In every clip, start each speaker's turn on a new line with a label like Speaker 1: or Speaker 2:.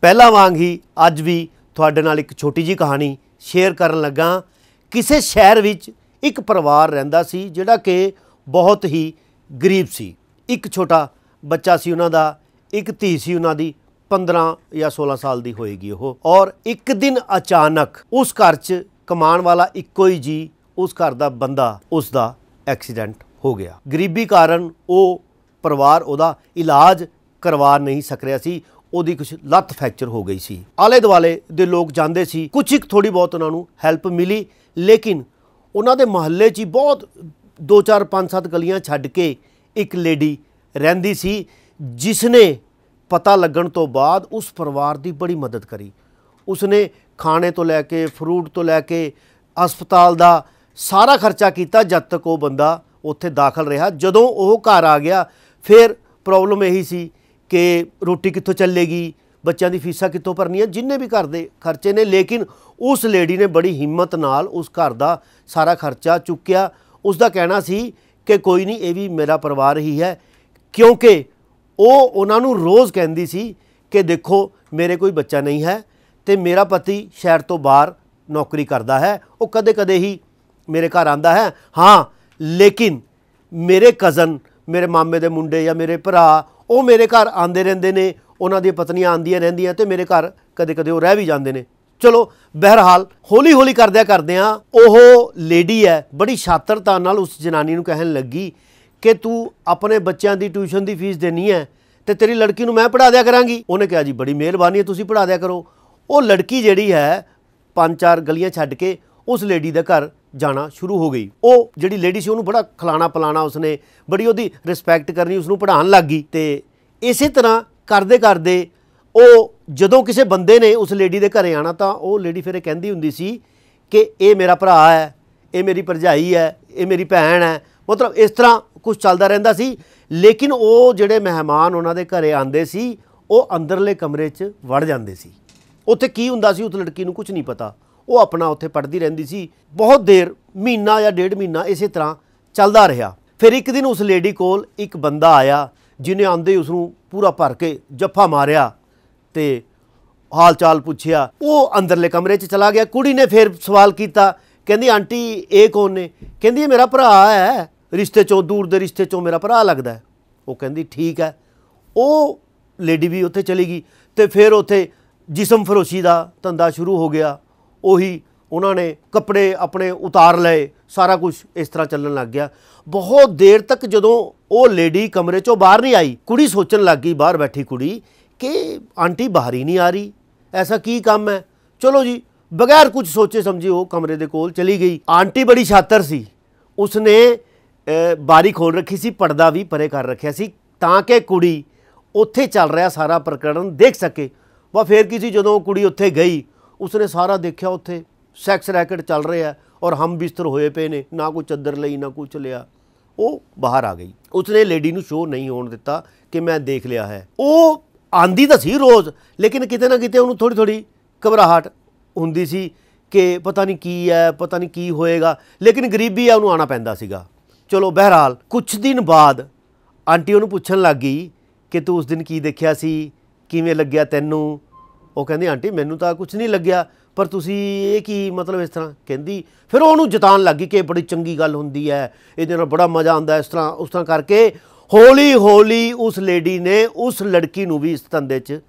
Speaker 1: ਪਹਿਲਾਂ ਵਾਂਗ ਹੀ ਅੱਜ ਵੀ ਤੁਹਾਡੇ ਨਾਲ ਇੱਕ ਛੋਟੀ ਜੀ ਕਹਾਣੀ ਸ਼ੇਅਰ ਕਰਨ ਲੱਗਾ ਕਿਸੇ ਸ਼ਹਿਰ ਵਿੱਚ ਇੱਕ ਪਰਿਵਾਰ ਰਹਿੰਦਾ ਸੀ ਜਿਹੜਾ ਕਿ ਬਹੁਤ ਹੀ ਗਰੀਬ ਸੀ ਇੱਕ ਛੋਟਾ ਬੱਚਾ ਸੀ ਉਹਨਾਂ ਦਾ ਇੱਕ ਧੀ ਸੀ ਉਹਨਾਂ ਦੀ 15 ਜਾਂ 16 ਸਾਲ ਦੀ ਹੋਏਗੀ ਉਹ ਔਰ ਇੱਕ ਦਿਨ ਅਚਾਨਕ ਉਸ ਘਰ 'ਚ ਕਮਾਣ ਵਾਲਾ ਇੱਕੋ ਹੀ ਜੀ ਉਸ ਘਰ ਦਾ ਬੰਦਾ ਉਸ ਦਾ ਐਕਸੀਡੈਂਟ ਹੋ ਗਿਆ ਗਰੀਬੀ ਕਾਰਨ ਉਹ ਪਰਿਵਾਰ ਉਹਦਾ ਇਲਾਜ ਕਰਵਾ ਨਹੀਂ ਸਕ ਰਿਹਾ ਸੀ ਉਹਦੀ ਕੁਝ ਲੱਤ ਫ੍ਰੈਕਚਰ ਹੋ ਗਈ ਸੀ ਆਲੇ ਦੁਆਲੇ ਦੇ ਲੋਕ ਜਾਂਦੇ ਸੀ ਕੁਝ ਇੱਕ ਥੋੜੀ ਬਹੁਤ ਉਹਨਾਂ ਨੂੰ ਹੈਲਪ ਮਿਲੀ ਲੇਕਿਨ ਉਹਨਾਂ ਦੇ ਮਹੱਲੇ 'ਚ ਬਹੁਤ 2 4 5 7 ਗਲੀਆਂ ਛੱਡ ਕੇ ਇੱਕ ਲੇਡੀ ਰਹਿੰਦੀ ਸੀ ਜਿਸ ਨੇ ਪਤਾ ਲੱਗਣ ਤੋਂ ਬਾਅਦ ਉਸ ਪਰਿਵਾਰ ਦੀ ਬੜੀ ਮਦਦ ਕਰੀ ਉਸਨੇ ਖਾਣੇ ਤੋਂ ਲੈ ਕੇ ਫਰੂਟ ਤੋਂ ਲੈ ਕੇ ਹਸਪਤਾਲ ਦਾ ਸਾਰਾ ਖਰਚਾ ਕੀਤਾ ਜਦ ਤੱਕ ਉਹ ਬੰਦਾ ਉੱਥੇ ਦਾਖਲ ਰਿਹਾ ਜਦੋਂ ਉਹ ਘਰ ਆ ਗਿਆ ਫਿਰ ਪ੍ਰੋਬਲਮ ਇਹੀ ਸੀ ਕਿ ਰੋਟੀ ਕਿੱਥੋਂ ਚੱਲੇਗੀ ਬੱਚਿਆਂ ਦੀ ਫੀਸਾਂ ਕਿੱਥੋਂ ਭਰਨੀਆਂ ਜਿੰਨੇ ਵੀ ਘਰ ਦੇ ਖਰਚੇ ਨੇ ਲੇਕਿਨ ਉਸ ਲੇਡੀ ਨੇ ਬੜੀ ਹਿੰਮਤ ਨਾਲ ਉਸ ਘਰ ਦਾ ਸਾਰਾ ਖਰਚਾ ਚੁੱਕਿਆ ਉਸ ਦਾ ਕਹਿਣਾ ਸੀ ਕਿ ਕੋਈ ਨਹੀਂ ਇਹ ਵੀ ਮੇਰਾ ਪਰਿਵਾਰ ਹੀ ਹੈ ਕਿਉਂਕਿ ਉਹ ਉਹਨਾਂ ਨੂੰ ਰੋਜ਼ ਕਹਿੰਦੀ ਸੀ ਕਿ ਦੇਖੋ ਮੇਰੇ ਕੋਈ ਬੱਚਾ ਨਹੀਂ ਹੈ ਤੇ ਮੇਰਾ ਪਤੀ ਸ਼ਹਿਰ ਤੋਂ ਬਾਹਰ ਨੌਕਰੀ ਕਰਦਾ ਹੈ ਉਹ ਕਦੇ-ਕਦੇ ਹੀ ਮੇਰੇ ਘਰ ਆਂਦਾ ਹੈ ਹਾਂ ਲੇਕਿਨ ਮੇਰੇ ਕਜ਼ਨ ਮੇਰੇ ਮਾਮੇ ਦੇ ਮੁੰਡੇ ਜਾਂ ਮੇਰੇ ਭਰਾ ਉਹ ਮੇਰੇ ਘਰ ਆਂਦੇ ਰਹਿੰਦੇ ਨੇ ਉਹਨਾਂ ਦੀਆਂ ਪਤਨੀਆਂ ਆਂਦੀਆਂ ਰਹਿੰਦੀਆਂ ਤੇ ਮੇਰੇ ਘਰ ਕਦੇ-ਕਦੇ ਉਹ ਰਹਿ ਵੀ ਜਾਂਦੇ ਨੇ ਚਲੋ ਬਹਿਰਹਾਲ ਹੌਲੀ-ਹੌਲੀ ਕਰਦੇ ਕਰਦਿਆਂ ਉਹ ਲੇਡੀ ਐ ਬੜੀ ਸ਼ਾਤਰਤਾ ਨਾਲ ਉਸ ਜਨਾਨੀ ਨੂੰ ਕਹਿਣ ਲੱਗੀ ਕਿ ਤੂੰ ਆਪਣੇ ਬੱਚਿਆਂ ਦੀ ਟਿਊਸ਼ਨ ਦੀ ਫੀਸ ਦੇਣੀ ਐ ਤੇ ਤੇਰੀ ਲੜਕੀ ਨੂੰ ਮੈਂ ਪੜਾ ਦਿਆ ਕਰਾਂਗੀ ਉਹਨੇ ਕਿਹਾ ਜੀ ਬੜੀ ਮਿਹਰਬਾਨੀ ਹੈ ਤੁਸੀਂ ਪੜਾ ਦਿਆ ਕਰੋ ਉਹ ਲੜਕੀ ਜਿਹੜੀ ਹੈ ਪੰਜ ਚਾਰ ਗਲੀਆਂ ਛੱਡ ਕੇ ਉਸ ਲੇਡੀ ਦੇ ਘਰ ਜਾਣਾ ਸ਼ੁਰੂ ਹੋ ਗਈ ਉਹ ਜਿਹੜੀ ਲੇਡੀ ਸੀ ਉਹਨੂੰ ਬੜਾ ਖਲਾਣਾ ਪਲਾਣਾ ਉਸਨੇ ਬੜੀ ਉਹਦੀ ਰਿਸਪੈਕਟ ਕਰਨੀ ਉਸ ਨੂੰ ਪੜਾਉਣ ਲੱਗ ਗਈ ਤੇ ਇਸੇ ਤਰ੍ਹਾਂ ਕਰਦੇ ਕਰਦੇ ਉਹ ਜਦੋਂ ਕਿਸੇ ਬੰਦੇ ਨੇ ਉਸ ਲੇਡੀ ਦੇ ਘਰੇ ਆਣਾ ਤਾਂ ਉਹ ਲੇਡੀ ਫਿਰ ਇਹ ਕਹਿੰਦੀ ਹੁੰਦੀ ਸੀ ਕਿ ਇਹ ਮੇਰਾ ਭਰਾ ਹੈ ਇਹ ਮੇਰੀ ਭਰਜਾਈ ਹੈ ਇਹ ਮੇਰੀ ਭੈਣ ਹੈ ਮਤਲਬ ਇਸ ਤਰ੍ਹਾਂ ਕੁਝ ਚੱਲਦਾ ਰਹਿੰਦਾ ਸੀ ਲੇਕਿਨ ਉਹ ਜਿਹੜੇ ਮਹਿਮਾਨ ਉਹਨਾਂ ਦੇ ਘਰੇ ਆਂਦੇ ਸੀ ਉਹ ਅੰਦਰਲੇ ਕਮਰੇ 'ਚ ਵੜ ਜਾਂਦੇ ਸੀ ਉੱਥੇ ਕੀ ਹੁੰਦਾ ਸੀ ਉਸ ਲੜਕੀ ਨੂੰ ਕੁਝ ਨਹੀਂ ਪਤਾ ਉਹ ਆਪਣਾ ਉੱਥੇ ਪੜਦੀ ਰਹਿੰਦੀ ਸੀ ਬਹੁਤ ਦੇਰ ਮਹੀਨਾ ਜਾਂ ਡੇਢ ਮਹੀਨਾ ਇਸੇ ਤਰ੍ਹਾਂ ਚੱਲਦਾ ਰਿਹਾ ਫਿਰ ਇੱਕ ਦਿਨ ਉਸ ਲੇਡੀ ਕੋਲ ਇੱਕ ਬੰਦਾ ਆਇਆ ਜਿਨੇ ਆਂਦੇ ਉਸ ਨੂੰ ਪੂਰਾ ਭਰ ਕੇ ਜੱਫਾ ਮਾਰਿਆ ਤੇ ਹਾਲ ਚਾਲ ਪੁੱਛਿਆ ਉਹ ਅੰਦਰਲੇ ਕਮਰੇ 'ਚ ਚਲਾ ਗਿਆ ਕੁੜੀ ਨੇ ਫਿਰ ਸਵਾਲ ਕੀਤਾ ਕਹਿੰਦੀ ਆਂਟੀ ਇਹ ਕੌਣ ਨੇ ਕਹਿੰਦੀ ਇਹ ਮੇਰਾ ਭਰਾ ਹੈ ਰਿਸ਼ਤੇ 'ਚੋਂ ਦੂਰ ਦੇ ਰਿਸ਼ਤੇ 'ਚੋਂ ਮੇਰਾ ਭਰਾ ਲੱਗਦਾ ਉਹ ਕਹਿੰਦੀ ਠੀਕ ਹੈ ਉਹ ਲੇਡੀ ਵੀ ਉੱਥੇ ਚਲੀ ਗਈ ਤੇ ਫਿਰ ਉੱਥੇ ਜਿਸਮ ਫਰੋਸ਼ੀ ਦਾ ਧੰਦਾ ਸ਼ੁਰੂ ਹੋ ਗਿਆ ਉਹੀ ਉਹਨਾਂ ਨੇ ਕੱਪੜੇ ਆਪਣੇ ਉਤਾਰ ਲਏ ਸਾਰਾ ਕੁਝ ਇਸ ਤਰ੍ਹਾਂ ਚੱਲਣ ਲੱਗ ਗਿਆ ਬਹੁਤ ਦੇਰ ਤੱਕ ਜਦੋਂ ਉਹ ਲੇਡੀ ਕਮਰੇ ਚੋਂ ਬਾਹਰ ਨਹੀਂ ਆਈ ਕੁੜੀ ਸੋਚਣ ਲੱਗ ਗਈ ਬਾਹਰ ਬੈਠੀ ਕੁੜੀ ਕਿ ਆਂਟੀ ਬਾਹਰ ਹੀ ਨਹੀਂ ਆ ਰਹੀ ਐਸਾ ਕੀ ਕੰਮ ਹੈ ਚਲੋ ਜੀ ਬਗੈਰ ਕੁਝ ਸੋਚੇ ਸਮਝੇ ਉਹ ਕਮਰੇ ਦੇ ਕੋਲ ਚਲੀ ਗਈ ਆਂਟੀ ਬੜੀ ਛਾਤਰ ਸੀ ਉਸਨੇ ਬਾਰੀ ਖੋਲ ਰੱਖੀ ਸੀ ਪਰਦਾ ਵੀ ਪਰੇ ਕਰ ਰੱਖਿਆ ਸੀ ਤਾਂ ਕਿ ਕੁੜੀ ਉੱਥੇ ਚੱਲ ਰਿਹਾ ਸਾਰਾ ਪ੍ਰਕਰਣ ਦੇਖ ਸਕੇ ਵਾ ਫੇਰ ਕੀ ਸੀ ਜਦੋਂ ਕੁੜੀ ਉੱਥੇ ਗਈ ਉਸਨੇ ਸਾਰਾ ਦੇਖਿਆ ਉੱਥੇ ਸੈਕਸ ਰੈਕਟ ਚੱਲ ਰਿਹਾ ਔਰ ਹਮ ਬਿਸਤਰ ਹੋਏ ਪਏ ਨੇ ਨਾ ਕੋਈ ਚੱਦਰ ਲਈ ਨਾ ਕੁਝ ਲਿਆ ਉਹ ਬਾਹਰ ਆ ਗਈ ਉਸਨੇ ਲੇਡੀ ਨੂੰ ਸ਼ੋਅ ਨਹੀਂ ਹੋਣ ਦਿੱਤਾ ਕਿ ਮੈਂ ਦੇਖ ਲਿਆ ਹੈ ਉਹ ਆਂਦੀ ਤਾਂ ਸੀ ਰੋਜ਼ ਲੇਕਿਨ ਕਿਤੇ ਨਾ ਕਿਤੇ ਉਹਨੂੰ ਥੋੜੀ ਥੋੜੀ ਘਬਰਾਹਟ ਹੁੰਦੀ ਸੀ ਕਿ ਪਤਾ ਨਹੀਂ ਕੀ ਹੈ ਪਤਾ ਨਹੀਂ ਕੀ ਹੋਏਗਾ ਲੇਕਿਨ ਗਰੀਬੀ ਆ ਉਹਨੂੰ ਆਣਾ ਪੈਂਦਾ ਸੀਗਾ ਚਲੋ ਬਹਿਰਾਲ ਕੁਝ ਦਿਨ ਬਾਅਦ ਆਂਟੀ ਉਹਨੂੰ ਪੁੱਛਣ ਲੱਗੀ ਕਿ ਤੂੰ ਉਸ ਦਿਨ ਕੀ ਦੇਖਿਆ ਸੀ ਕਿਵੇਂ ਲੱਗਿਆ ਤੈਨੂੰ ਉਹ ਕਹਿੰਦੀ ਆਂਟੀ ਮੈਨੂੰ ਤਾਂ ਕੁਝ ਨਹੀਂ ਲੱਗਿਆ ਪਰ ਤੁਸੀਂ ਇਹ ਕੀ ਮਤਲਬ ਇਸ ਤਰ੍ਹਾਂ ਕਹਿੰਦੀ ਫਿਰ ਉਹਨੂੰ ਜਤਾਨ ਲੱਗੀ ਕਿ ਬੜੀ ਚੰਗੀ ਗੱਲ ਹੁੰਦੀ ਹੈ ਇਹਦੇ ਨਾਲ ਬੜਾ ਮਜ਼ਾ ਆਉਂਦਾ ਇਸ ਤਰ੍ਹਾਂ ਉਸ ਤਰ੍ਹਾਂ ਕਰਕੇ ਹੌਲੀ ਹੌਲੀ ਉਸ ਲੇਡੀ ਨੇ ਉਸ ਲੜਕੀ ਨੂੰ ਵੀ ਇਸ ਧੰਦੇ 'ਚ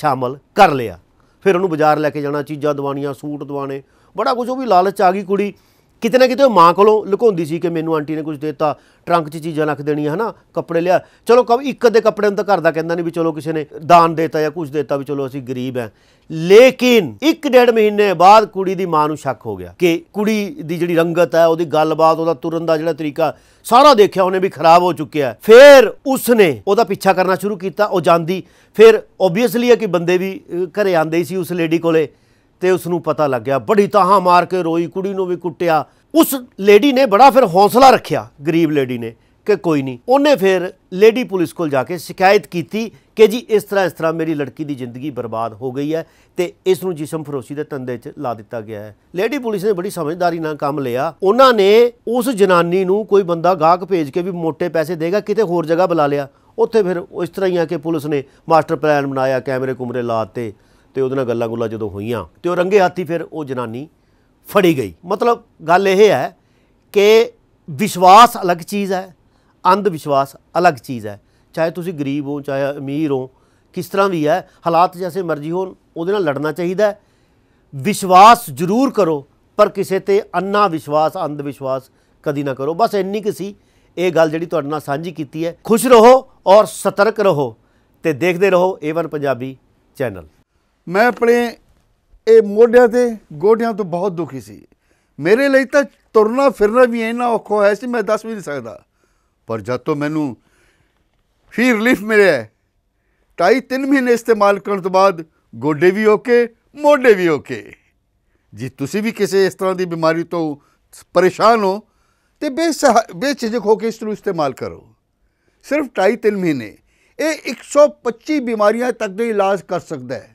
Speaker 1: ਸ਼ਾਮਲ ਕਰ ਲਿਆ ਫਿਰ ਉਹਨੂੰ ਬਾਜ਼ਾਰ ਲੈ ਕੇ ਜਾਣਾ ਚੀਜ਼ਾਂ ਦਵਾਣੀਆਂ ਸੂਟ ਦਵਾਣੇ ਬੜਾ ਕੁਝ ਉਹ ਵੀ ਲਾਲਚ ਆ ਗਈ ਕੁੜੀ ਕਿਤੇ ਨਾ ਕਿਤੇ ਮਾਂ ਕੋਲੋਂ ਲੁਕਾਉਂਦੀ ਸੀ ਕਿ ਮੈਨੂੰ ਆਂਟੀ ਨੇ ਕੁਝ ਦਿੱਤਾ ਟਰੰਕ 'ਚ ਚੀਜ਼ਾਂ ਰੱਖ ਦੇਣੀਆਂ ਹਨਾ ਕੱਪੜੇ ਲਿਆ ਚਲੋ ਕਬ ਇੱਕ ਅੱਧੇ ਕੱਪੜੇ ਨੂੰ ਤਾਂ ਘਰ ਦਾ ਕਹਿੰਦਾ ਨਹੀਂ ਵੀ ਚਲੋ ਕਿਸੇ ਨੇ ਦਾਨ ਦਿੱਤਾ ਜਾਂ ਕੁਝ ਦਿੱਤਾ ਵੀ ਚਲੋ ਅਸੀਂ ਗਰੀਬ ਐ ਲੇਕਿਨ 1.5 ਮਹੀਨੇ ਬਾਅਦ ਕੁੜੀ ਦੀ ਮਾਂ ਨੂੰ ਸ਼ੱਕ ਹੋ ਗਿਆ ਕਿ ਕੁੜੀ ਦੀ ਜਿਹੜੀ ਰੰਗਤ ਹੈ ਉਹਦੀ ਗੱਲਬਾਤ ਉਹਦਾ ਤੁਰਨ ਦਾ ਜਿਹੜਾ ਤਰੀਕਾ ਸਾਰਾ ਦੇਖਿਆ ਉਹਨੇ ਵੀ ਖਰਾਬ ਹੋ ਚੁੱਕਿਆ ਫਿਰ ਉਸਨੇ ਉਹਦਾ ਪਿੱਛਾ ਕਰਨਾ ਸ਼ੁਰੂ ਕੀਤਾ ਉਹ ਜਾਂਦੀ ਫਿਰ ਆਬਵੀਅਸਲੀ ਹੈ ਕਿ ਬੰਦੇ ਵੀ ਘਰੇ ਆਂਦੇ ਸੀ ਉਸ ਲੇਡੀ ਕੋਲੇ ਤੇ ਉਸ ਨੂੰ ਪਤਾ ਲੱਗਿਆ ਬੜੀ ਤਾਹਾਂ ਮਾਰ ਕੇ ਰੋਈ ਕੁੜੀ ਨੂੰ ਵੀ ਕੁੱਟਿਆ ਉਸ ਲੇਡੀ ਨੇ ਬੜਾ ਫਿਰ ਹੌਸਲਾ ਰੱਖਿਆ ਗਰੀਬ ਲੇਡੀ ਨੇ ਕਿ ਕੋਈ ਨਹੀਂ ਉਹਨੇ ਫਿਰ ਲੇਡੀ ਪੁਲਿਸ ਕੋਲ ਜਾ ਕੇ ਸ਼ਿਕਾਇਤ ਕੀਤੀ ਕਿ ਜੀ ਇਸ ਤਰ੍ਹਾਂ ਇਸ ਤਰ੍ਹਾਂ ਮੇਰੀ ਲੜਕੀ ਦੀ ਜ਼ਿੰਦਗੀ ਬਰਬਾਦ ਹੋ ਗਈ ਹੈ ਤੇ ਇਸ ਨੂੰ ਜਿਸਮ ਫਰੋਸ਼ੀ ਦੇ ਤੰਦੇ 'ਚ ਲਾ ਦਿੱਤਾ ਗਿਆ ਹੈ ਲੇਡੀ ਪੁਲਿਸ ਨੇ ਬੜੀ ਸਮਝਦਾਰੀ ਨਾਲ ਕੰਮ ਲਿਆ ਉਹਨਾਂ ਨੇ ਉਸ ਜਨਾਨੀ ਨੂੰ ਕੋਈ ਬੰਦਾ ਗਾਹਕ ਭੇਜ ਕੇ ਵੀ ਮੋٹے ਪੈਸੇ ਦੇਗਾ ਕਿਤੇ ਹੋਰ ਜਗ੍ਹਾ ਬੁਲਾ ਲਿਆ ਉੱਥੇ ਫਿਰ ਇਸ ਤਰ੍ਹਾਂ ਹੀ ਆ ਕਿ ਪੁਲਿਸ ਨੇ ਮਾਸਟਰ ਪਲਾਨ ਬਣਾਇਆ ਕੈਮਰੇ ਕੁਮਰੇ ਲਾਤੇ ਤੇ ਉਹਦੇ ਨਾਲ ਗੱਲਾਂ ਗੁੱਲਾਂ ਜਦੋਂ ਹੋਈਆਂ ਤੇ ਉਹ ਰੰਗੇ ਹੱਥੀ ਫਿਰ ਉਹ ਜਨਾਨੀ ਫੜੀ ਗਈ ਮਤਲਬ ਗੱਲ ਇਹ ਹੈ ਕਿ ਵਿਸ਼ਵਾਸ ਅਲੱਗ ਚੀਜ਼ ਹੈ ਅੰਧ ਵਿਸ਼ਵਾਸ ਅਲੱਗ ਚੀਜ਼ ਹੈ ਚਾਹੇ ਤੁਸੀਂ ਗਰੀਬ ਹੋ ਚਾਹੇ ਅਮੀਰ ਹੋ ਕਿਸ ਤਰ੍ਹਾਂ ਵੀ ਹੈ ਹਾਲਾਤ ਜੈਸੇ ਮਰਜ਼ੀ ਹੋਣ ਉਹਦੇ ਨਾਲ ਲੜਨਾ ਚਾਹੀਦਾ ਵਿਸ਼ਵਾਸ ਜ਼ਰੂਰ ਕਰੋ ਪਰ ਕਿਸੇ ਤੇ ਅੰਨਾ ਵਿਸ਼ਵਾਸ ਅੰਧ ਵਿਸ਼ਵਾਸ ਕਦੀ ਨਾ ਕਰੋ ਬਸ ਇੰਨੀ ਕਿ ਸੀ ਇਹ ਗੱਲ ਜਿਹੜੀ ਤੁਹਾਡੇ ਨਾਲ ਸਾਂਝੀ ਕੀਤੀ ਹੈ ਖੁਸ਼ ਰਹੋ ਔਰ ਸਤਰਕ ਰਹੋ ਤੇ ਦੇਖਦੇ ਰਹੋ A1 ਪੰਜਾਬੀ ਚੈਨਲ ਮੈਂ ਆਪਣੇ ਇਹ ਮੋਢਿਆਂ ਤੇ ਗੋਡਿਆਂ ਤੋਂ ਬਹੁਤ ਦੁਖੀ ਸੀ ਮੇਰੇ ਲਈ ਤਾਂ ਤੁਰਨਾ ਫਿਰਨਾ ਵੀ ਇੰਨਾ ਔਖਾ ਹੋਇਆ ਸੀ ਮੈਂ ਦੱਸ ਵੀ ਨਹੀਂ ਸਕਦਾ ਪਰ ਜਦ ਤੋਂ ਮੈਨੂੰ ਫੀ ਰਿਲੀਫ ਮਿਲਿਆ 2 3 ਮਹੀਨੇ ਇਸਤੇਮਾਲ ਕਰਨ ਤੋਂ ਬਾਅਦ ਗੋਡੇ ਵੀ ਓਕੇ ਮੋਢੇ ਵੀ ਓਕੇ ਜੀ ਤੁਸੀਂ ਵੀ ਕਿਸੇ ਇਸ ਤਰ੍ਹਾਂ ਦੀ ਬਿਮਾਰੀ ਤੋਂ ਪਰੇਸ਼ਾਨ ਹੋ ਤੇ ਬੇਝਿਜਕ ਹੋ ਕੇ ਇਸ ਨੂੰ ਇਸਤੇਮਾਲ ਕਰੋ ਸਿਰਫ 2 3 ਮਹੀਨੇ ਇਹ 125 ਬਿਮਾਰੀਆਂ ਤੱਕ ਦੇ ਇਲਾਜ ਕਰ ਸਕਦਾ ਹੈ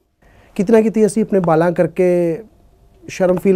Speaker 1: ਕਿਤਨਾ ਕਿਤੇ ਅਸੀਂ ਆਪਣੇ ਬਾਲਾਂ ਕਰਕੇ ਸ਼ਰਮ ਫੀਲ